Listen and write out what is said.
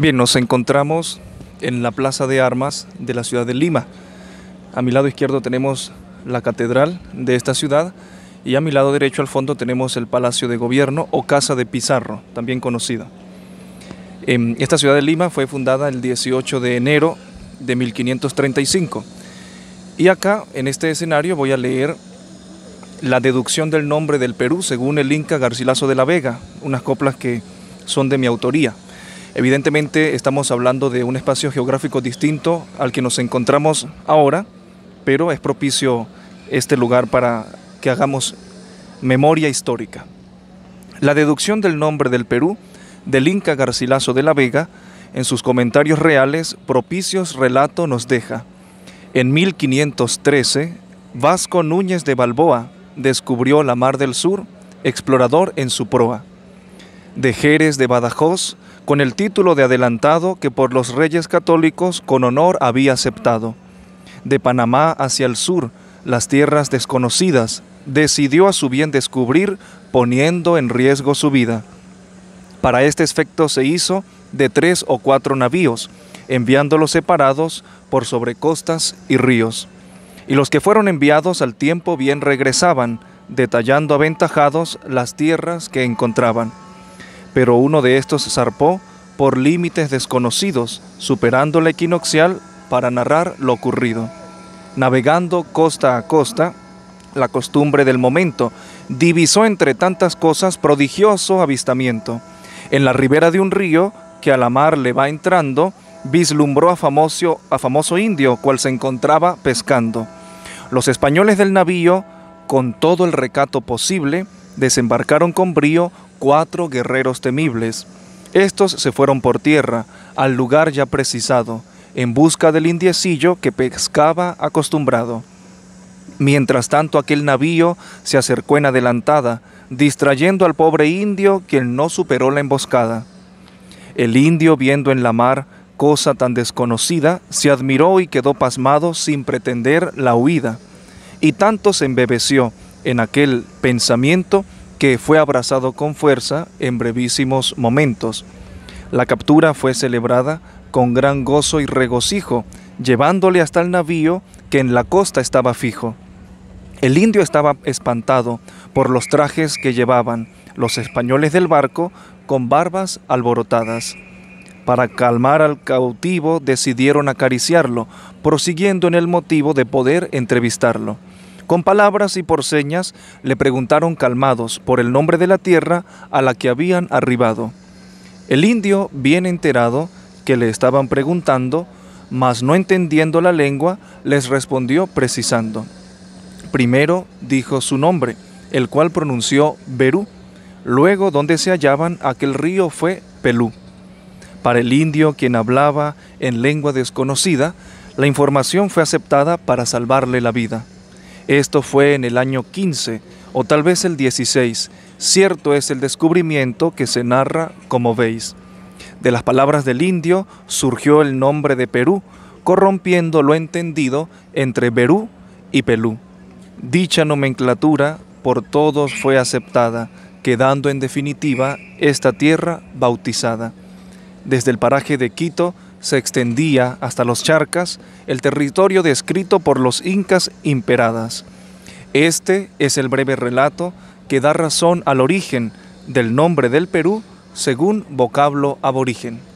Bien, nos encontramos en la Plaza de Armas de la ciudad de Lima. A mi lado izquierdo tenemos la catedral de esta ciudad y a mi lado derecho al fondo tenemos el Palacio de Gobierno o Casa de Pizarro, también conocida. Em, esta ciudad de Lima fue fundada el 18 de enero de 1535. Y acá, en este escenario, voy a leer la deducción del nombre del Perú según el Inca Garcilaso de la Vega, unas coplas que son de mi autoría. Evidentemente estamos hablando de un espacio geográfico distinto al que nos encontramos ahora, pero es propicio este lugar para que hagamos memoria histórica. La deducción del nombre del Perú del Inca Garcilaso de la Vega en sus comentarios reales propicios relato nos deja. En 1513, Vasco Núñez de Balboa descubrió la Mar del Sur, explorador en su proa de Jerez de Badajoz con el título de adelantado que por los reyes católicos con honor había aceptado. De Panamá hacia el sur, las tierras desconocidas, decidió a su bien descubrir poniendo en riesgo su vida. Para este efecto se hizo de tres o cuatro navíos, enviándolos separados por sobrecostas y ríos. Y los que fueron enviados al tiempo bien regresaban, detallando aventajados las tierras que encontraban pero uno de estos zarpó por límites desconocidos, superando la equinoccial para narrar lo ocurrido. Navegando costa a costa, la costumbre del momento, divisó entre tantas cosas prodigioso avistamiento. En la ribera de un río que a la mar le va entrando, vislumbró a a famoso indio, cual se encontraba pescando. Los españoles del navío, con todo el recato posible, desembarcaron con brío cuatro guerreros temibles. Estos se fueron por tierra, al lugar ya precisado, en busca del indiecillo que pescaba acostumbrado. Mientras tanto aquel navío se acercó en adelantada, distrayendo al pobre indio quien no superó la emboscada. El indio, viendo en la mar cosa tan desconocida, se admiró y quedó pasmado sin pretender la huida, y tanto se embebeció en aquel pensamiento que fue abrazado con fuerza en brevísimos momentos. La captura fue celebrada con gran gozo y regocijo, llevándole hasta el navío que en la costa estaba fijo. El indio estaba espantado por los trajes que llevaban los españoles del barco con barbas alborotadas. Para calmar al cautivo decidieron acariciarlo, prosiguiendo en el motivo de poder entrevistarlo. Con palabras y por señas le preguntaron calmados por el nombre de la tierra a la que habían arribado. El indio, bien enterado que le estaban preguntando, mas no entendiendo la lengua, les respondió precisando. Primero dijo su nombre, el cual pronunció Berú. Luego, donde se hallaban, aquel río fue Pelú. Para el indio, quien hablaba en lengua desconocida, la información fue aceptada para salvarle la vida. Esto fue en el año 15 o tal vez el 16. Cierto es el descubrimiento que se narra, como veis. De las palabras del indio surgió el nombre de Perú, corrompiendo lo entendido entre Perú y Pelú. Dicha nomenclatura por todos fue aceptada, quedando en definitiva esta tierra bautizada. Desde el paraje de Quito se extendía hasta los charcas, el territorio descrito por los incas imperadas. Este es el breve relato que da razón al origen del nombre del Perú según vocablo aborigen.